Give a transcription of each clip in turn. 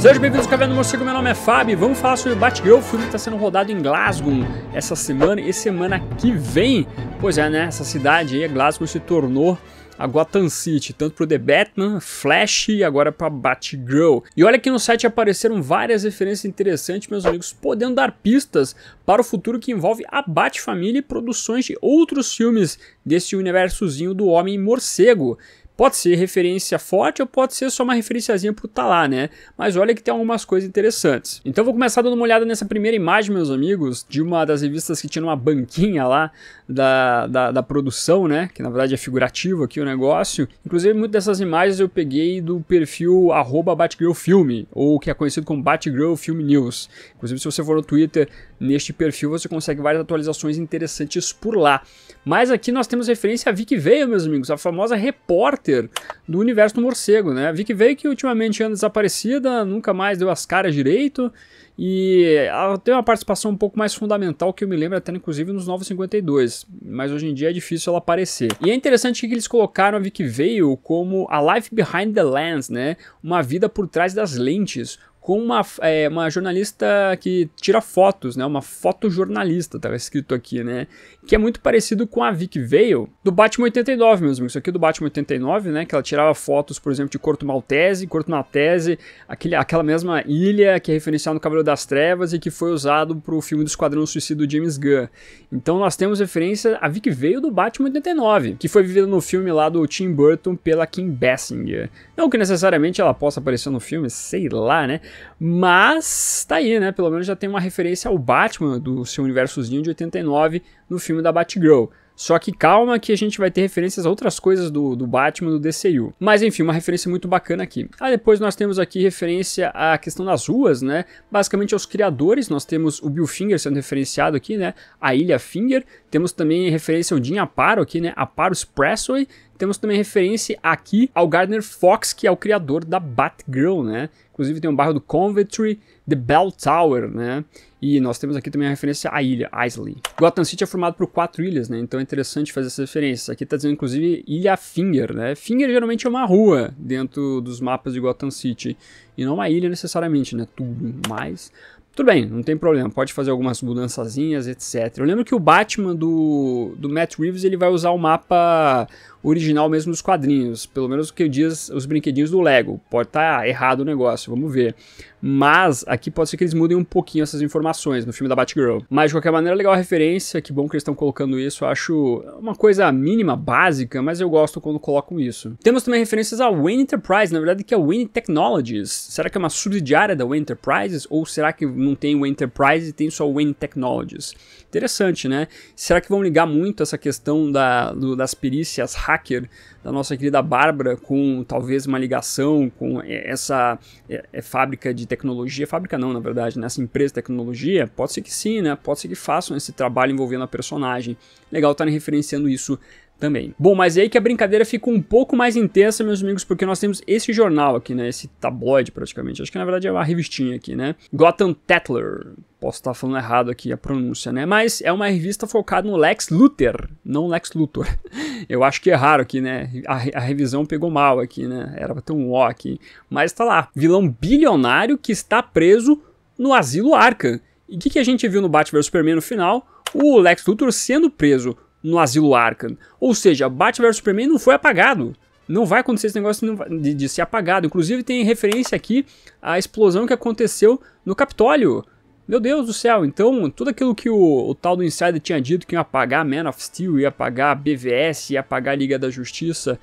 Sejam bem-vindos ao Caverna do Morcego, meu nome é Fábio vamos falar sobre o Batgirl, o filme que está sendo rodado em Glasgow essa semana e semana que vem. Pois é, né? Essa cidade aí, Glasgow, se tornou a Gotham City, tanto o The Batman, Flash e agora a Batgirl. E olha que no site apareceram várias referências interessantes, meus amigos, podendo dar pistas para o futuro que envolve a Bat-família e produções de outros filmes desse universozinho do Homem-Morcego. Pode ser referência forte ou pode ser só uma referenciazinha pro tá lá, né? Mas olha que tem algumas coisas interessantes. Então vou começar dando uma olhada nessa primeira imagem, meus amigos, de uma das revistas que tinha uma banquinha lá da, da, da produção, né? Que na verdade é figurativo aqui o negócio. Inclusive, muitas dessas imagens eu peguei do perfil arroba Batgirlfilme, ou que é conhecido como Batgirl Film News. Inclusive, se você for no Twitter, neste perfil você consegue várias atualizações interessantes por lá. Mas aqui nós temos referência a Vicky Veio, meus amigos, a famosa repórter Twitter do universo do morcego, né? Vicky que ultimamente anda é desaparecida, nunca mais deu as caras direito e ela tem uma participação um pouco mais fundamental que eu me lembro até inclusive nos 952, mas hoje em dia é difícil ela aparecer. E é interessante que eles colocaram a Vicky Veio como a Life Behind the Lens, né? Uma vida por trás das lentes, com uma, é, uma jornalista que tira fotos, né? Uma fotojornalista, tá escrito aqui, né? Que é muito parecido com a Vic Vale do Batman 89 mesmo. Isso aqui é do Batman 89, né? Que ela tirava fotos, por exemplo, de Corto Maltese, Corto Maltese, aquele, aquela mesma ilha que é referenciada no Cavaleiro das Trevas e que foi usado para o filme do Esquadrão Suicida do James Gunn. Então nós temos referência a Vic Vale do Batman 89, que foi vivida no filme lá do Tim Burton pela Kim Basinger. Não que necessariamente ela possa aparecer no filme, sei lá, né? Mas tá aí, né? Pelo menos já tem uma referência ao Batman do seu universozinho de 89 no filme da Batgirl. Só que calma que a gente vai ter referências a outras coisas do, do Batman do DCU. Mas enfim, uma referência muito bacana aqui. Ah, depois nós temos aqui referência à questão das ruas, né? Basicamente aos criadores, nós temos o Bill Finger sendo referenciado aqui, né? A Ilha Finger. Temos também referência ao Jim Aparo aqui, né? Aparo Expressway. Temos também referência aqui ao Gardner Fox, que é o criador da Batgirl, né? Inclusive tem um bairro do Coventry, The Bell Tower, né? E nós temos aqui também a referência à ilha, Isley. Gotham City é formado por quatro ilhas, né? Então é interessante fazer essa referência. Aqui está dizendo, inclusive, Ilha Finger, né? Finger geralmente é uma rua dentro dos mapas de Gotham City. E não uma é ilha necessariamente, né? Tudo mais. Tudo bem, não tem problema, pode fazer algumas mudançazinhas, etc. Eu lembro que o Batman do, do Matt Reeves, ele vai usar o mapa original mesmo dos quadrinhos, pelo menos o que diz os brinquedinhos do Lego. Pode estar tá errado o negócio, vamos ver. Mas aqui pode ser que eles mudem um pouquinho essas informações no filme da Batgirl. Mas de qualquer maneira, legal a referência, que bom que eles estão colocando isso. Eu acho uma coisa mínima, básica, mas eu gosto quando colocam isso. Temos também referências à Wayne Enterprise, na verdade que é a Wayne Technologies. Será que é uma subsidiária da Wayne Enterprises ou será que não tem Wayne Enterprise e tem só Wayne Technologies? Interessante, né? Será que vão ligar muito essa questão da, do, das perícias hacker da nossa querida Bárbara, com talvez uma ligação com essa é, é fábrica de tecnologia, fábrica não, na verdade, nessa né? empresa de tecnologia, pode ser que sim, né? Pode ser que façam esse trabalho envolvendo a personagem. Legal estarem tá referenciando isso também. Bom, mas é aí que a brincadeira fica um pouco mais intensa, meus amigos, porque nós temos esse jornal aqui, né? Esse tabloide, praticamente. Acho que, na verdade, é uma revistinha aqui, né? Gotham Tatler. Posso estar tá falando errado aqui a pronúncia, né? Mas é uma revista focada no Lex Luthor, não Lex Luthor. Eu acho que é raro aqui, né? A, a revisão pegou mal aqui, né? Era pra ter um O aqui. Mas tá lá, vilão bilionário que está preso no asilo Arkham. E o que, que a gente viu no Batman vs Superman no final? O Lex Luthor sendo preso no asilo Arkham. Ou seja, Batman vs Superman não foi apagado. Não vai acontecer esse negócio de, de ser apagado. Inclusive tem referência aqui à explosão que aconteceu no Capitólio meu Deus do céu, então tudo aquilo que o, o tal do Insider tinha dito que ia apagar Man of Steel, ia apagar BVS, ia apagar Liga da Justiça,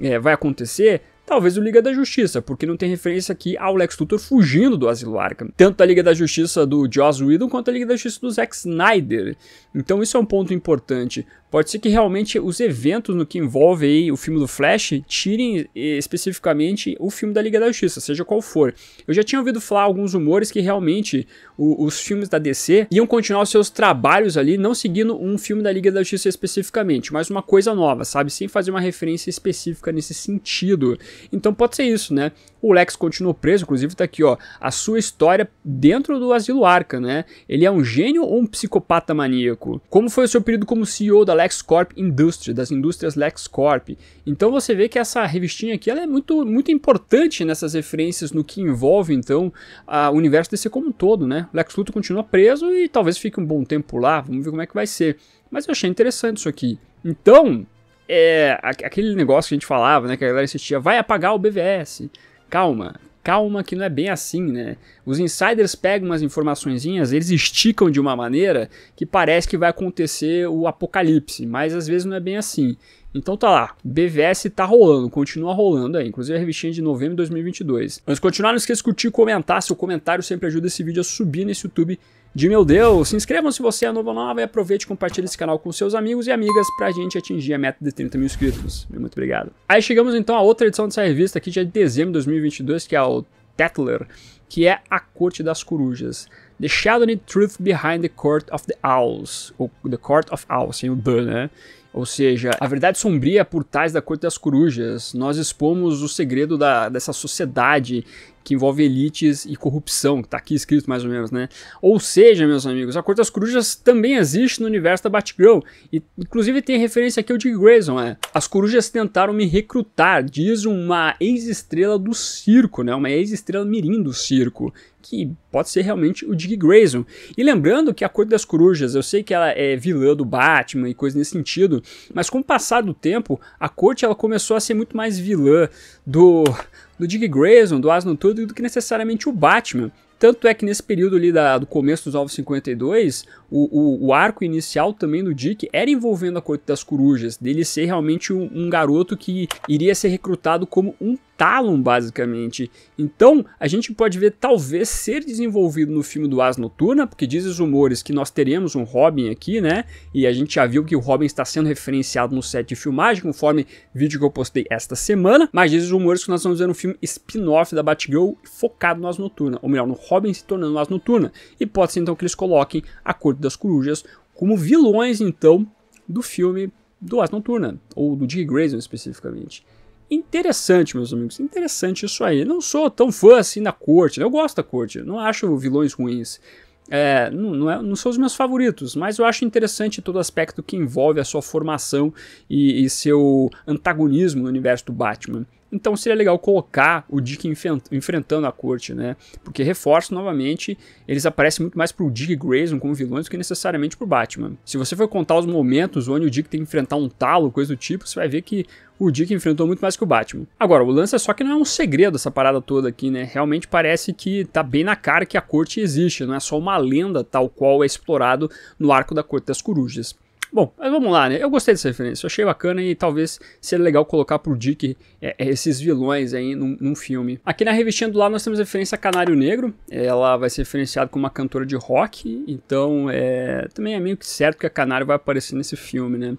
é, vai acontecer? Talvez o Liga da Justiça, porque não tem referência aqui ao Lex Luthor fugindo do asilo Arkham, tanto da Liga da Justiça do Joss Whedon quanto da Liga da Justiça do Zack Snyder. Então isso é um ponto importante. Pode ser que realmente os eventos no que envolve aí o filme do Flash tirem eh, especificamente o filme da Liga da Justiça, seja qual for. Eu já tinha ouvido falar alguns rumores que realmente o, os filmes da DC iam continuar os seus trabalhos ali, não seguindo um filme da Liga da Justiça especificamente, mas uma coisa nova, sabe? Sem fazer uma referência específica nesse sentido. Então pode ser isso, né? O Lex continuou preso, inclusive tá aqui, ó, a sua história dentro do Asilo Arca, né? Ele é um gênio ou um psicopata maníaco? Como foi o seu período como CEO da LexCorp Indústria, das indústrias LexCorp? Então você vê que essa revistinha aqui, ela é muito, muito importante nessas referências no que envolve, então, o universo desse como um todo, né? Lex Luthor continua preso e talvez fique um bom tempo lá, vamos ver como é que vai ser. Mas eu achei interessante isso aqui. Então, é, aquele negócio que a gente falava, né, que a galera insistia, vai apagar o BVS. Calma, calma que não é bem assim, né? Os insiders pegam umas informaçõezinhas, eles esticam de uma maneira que parece que vai acontecer o apocalipse, mas às vezes não é bem assim. Então tá lá, BVS tá rolando, continua rolando aí, inclusive a revistinha de novembro de 2022. Antes de continuar, não esqueça de curtir e comentar, seu comentário sempre ajuda esse vídeo a subir nesse YouTube de meu Deus. Se inscrevam se você é novo ou nova e aproveite e compartilhe esse canal com seus amigos e amigas pra gente atingir a meta de 30 mil inscritos. Muito obrigado. Aí chegamos então a outra edição dessa revista aqui, já de dezembro de 2022, que é o Tetler, que é A Corte das Corujas. The Shadowy Truth Behind the Court of the Owls, ou The Court of Owls, sem o The, né? Ou seja, a verdade sombria por trás da corte das corujas. Nós expomos o segredo da, dessa sociedade que envolve elites e corrupção, que tá aqui escrito mais ou menos, né? Ou seja, meus amigos, a Cor das Corujas também existe no universo da Batgirl, e inclusive tem referência aqui ao Dick Grayson, é. As corujas tentaram me recrutar, diz uma ex-estrela do circo, né? Uma ex-estrela mirim do circo, que pode ser realmente o Dick Grayson. E lembrando que a Cor das Corujas, eu sei que ela é vilã do Batman e coisa nesse sentido, mas com o passar do tempo, a corte ela começou a ser muito mais vilã do do Dick Grayson, do Asno Tudo, do que necessariamente o Batman. Tanto é que nesse período ali da, do começo dos Novos 52, o, o, o, arco inicial também do Dick era envolvendo a Corte das Corujas, dele ser realmente um, um garoto que iria ser recrutado como um basicamente. Então, a gente pode ver talvez ser desenvolvido no filme do As Noturna, porque dizem os rumores que nós teremos um Robin aqui, né? E a gente já viu que o Robin está sendo referenciado no set de filmagem, conforme vídeo que eu postei esta semana, mas dizem os rumores que nós vamos ver um filme spin-off da Batgirl focado no As Noturna, ou melhor, no Robin se tornando As Noturna. E pode ser então que eles coloquem a Corte das Corujas como vilões então do filme do As Noturna, ou do Dick Grayson especificamente. Interessante, meus amigos, interessante isso aí. Não sou tão fã assim da corte, né? eu gosto da corte, não acho vilões ruins. É, não, não, é, não, são os meus favoritos, mas eu acho interessante todo aspecto que envolve a sua formação e, e seu antagonismo no universo do Batman. Então seria legal colocar o Dick enfrentando a corte, né? Porque, reforço novamente, eles aparecem muito mais pro Dick e Grayson como vilões do que necessariamente pro Batman. Se você for contar os momentos onde o Dick tem que enfrentar um talo, coisa do tipo, você vai ver que o Dick enfrentou muito mais que o Batman. Agora, o lance é só que não é um segredo essa parada toda aqui, né? Realmente parece que tá bem na cara que a corte existe, não é só uma lenda tal qual é explorado no arco da Corte das Corujas. Bom, mas vamos lá, né? Eu gostei dessa referência, achei bacana e talvez seria legal colocar pro Dick é, é, esses vilões aí num, num, filme. Aqui na revistinha do lado nós temos referência a Canário Negro, ela vai ser referenciada como uma cantora de rock, então é, também é meio que certo que a Canário vai aparecer nesse filme, né?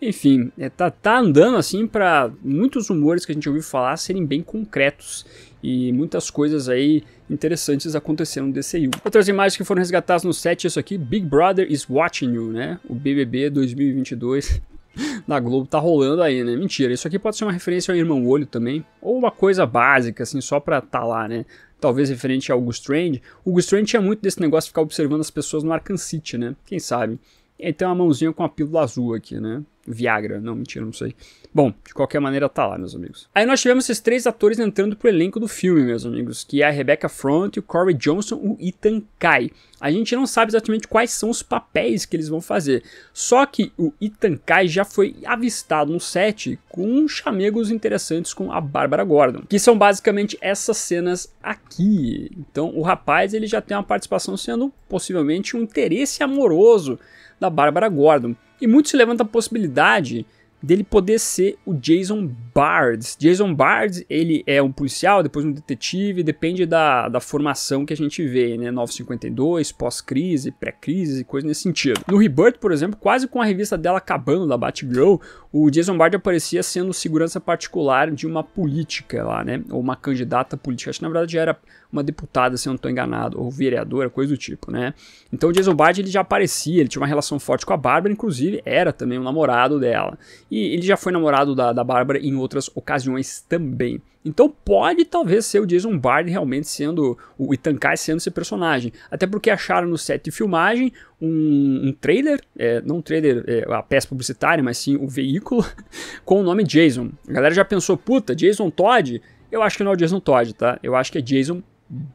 Enfim, é, tá, tá andando assim para muitos rumores que a gente ouviu falar serem bem concretos e muitas coisas aí interessantes aconteceram no DCU. Outras imagens que foram resgatadas no set, isso aqui, Big Brother is Watching You, né? O BBB 2022 na Globo tá rolando aí, né? Mentira, isso aqui pode ser uma referência ao Irmão Olho também, ou uma coisa básica, assim, só pra tá lá, né? Talvez referente ao Gus Strange. O Gus Strange tinha muito desse negócio de ficar observando as pessoas no Arkham City, né? Quem sabe? Ele tem uma mãozinha com a pílula azul aqui, né? Viagra, não, mentira, não sei. Bom, de qualquer maneira tá lá, meus amigos. Aí nós tivemos esses três atores entrando pro elenco do filme, meus amigos, que é a Rebecca Front, o Corey Johnson, o Ethan Kai. A gente não sabe exatamente quais são os papéis que eles vão fazer. Só que o Ethan Kai já foi avistado no set com chamegos interessantes com a Bárbara Gordon, que são basicamente essas cenas aqui. Então, o rapaz, ele já tem uma participação sendo possivelmente um interesse amoroso da Bárbara Gordon. E muito se levanta a possibilidade dele poder ser o Jason Bards. Jason Bards, ele é um policial, depois um detetive, depende da, da formação que a gente vê, né? 952, pós-crise, pré-crise, coisa nesse sentido. No Rebirth, por exemplo, quase com a revista dela acabando, da Batgirl, o Jason Bard aparecia sendo segurança particular de uma política lá, né? Ou uma candidata política. Acho que na verdade era uma deputada, se eu não estou enganado, ou vereadora, coisa do tipo, né? Então o Jason Bard ele já aparecia, ele tinha uma relação forte com a Bárbara, inclusive era também um namorado dela. E ele já foi namorado da, da Bárbara em outras ocasiões também. Então pode talvez ser o Jason Bard realmente sendo o Itankai sendo esse personagem. Até porque acharam no set de filmagem um, um trailer, é, não um trailer, é, a peça publicitária, mas sim o veículo, com o nome Jason. A galera já pensou, puta, Jason Todd? Eu acho que não é o Jason Todd, tá? Eu acho que é Jason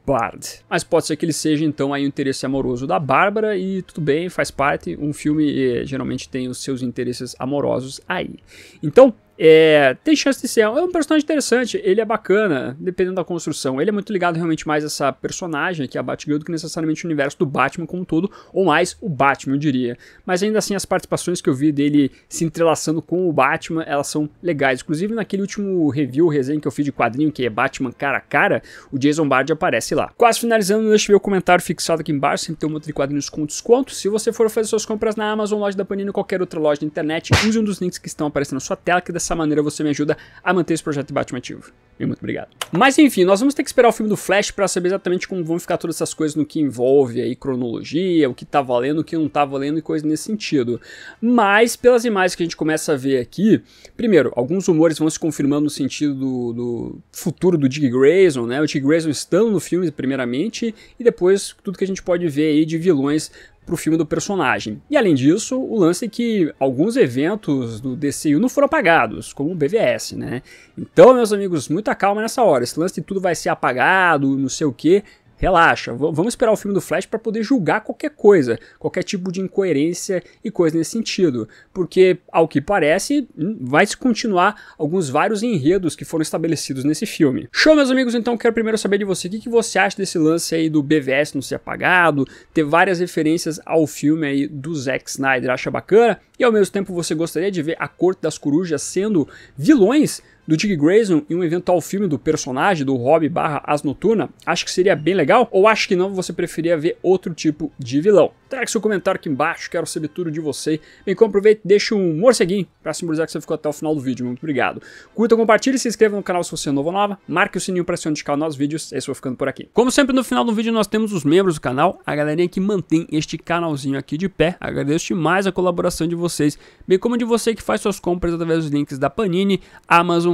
Bard. Mas pode ser que ele seja então aí o interesse amoroso da Bárbara e tudo bem, faz parte. Um filme é, geralmente tem os seus interesses amorosos aí. Então, é, tem chance de ser. É um personagem interessante, ele é bacana, dependendo da construção. Ele é muito ligado realmente mais a essa personagem, que é a Batgirl, do que necessariamente o universo do Batman como um todo, ou mais o Batman, eu diria. Mas ainda assim, as participações que eu vi dele se entrelaçando com o Batman, elas são legais. Inclusive, naquele último review, resenha que eu fiz de quadrinho, que é Batman cara a cara, o Jason Bard aparece lá. Quase finalizando, deixa meu ver o comentário fixado aqui embaixo, sempre tem um monte de quadrinhos com desconto. Se você for fazer suas compras na Amazon, loja da Panini ou qualquer outra loja da internet, use um dos links que estão aparecendo na sua tela, que dá dessa maneira você me ajuda a manter esse projeto de Batman ativo. E muito obrigado. Mas enfim, nós vamos ter que esperar o filme do Flash para saber exatamente como vão ficar todas essas coisas no que envolve aí cronologia, o que tá valendo, o que não tá valendo e coisas nesse sentido. Mas pelas imagens que a gente começa a ver aqui, primeiro, alguns rumores vão se confirmando no sentido do, do futuro do Dick Grayson, né? O Dick Grayson estando no filme primeiramente e depois tudo que a gente pode ver aí de vilões pro filme do personagem. E além disso, o lance é que alguns eventos do DCU não foram apagados, como o BVS, né? Então, meus amigos, muito muita calma nessa hora. Esse lance de tudo vai ser apagado, não sei o que. Relaxa, vamos esperar o filme do Flash para poder julgar qualquer coisa, qualquer tipo de incoerência e coisa nesse sentido, porque ao que parece hum, vai se continuar alguns vários enredos que foram estabelecidos nesse filme. Show, meus amigos, então quero primeiro saber de você o que, que você acha desse lance aí do BVS não ser apagado, ter várias referências ao filme aí do Zack Snyder, acha bacana? E ao mesmo tempo você gostaria de ver a Corte das Corujas sendo vilões? do Dick Grayson e um eventual filme do personagem, do Hobby barra As Noturna, acho que seria bem legal, ou acho que não, você preferia ver outro tipo de vilão? Traga tá seu comentário aqui embaixo, quero saber tudo de você. Bem, como aproveita, deixa um morceguinho para simbolizar que você ficou até o final do vídeo, muito obrigado. Curta, compartilhe, se inscreva no canal se você é novo ou nova, marque o sininho para se notificar novos vídeos, é isso, vou ficando por aqui. Como sempre, no final do vídeo nós temos os membros do canal, a galerinha que mantém este canalzinho aqui de pé, agradeço demais a colaboração de vocês, bem como de você que faz suas compras através dos links da Panini, Amazon,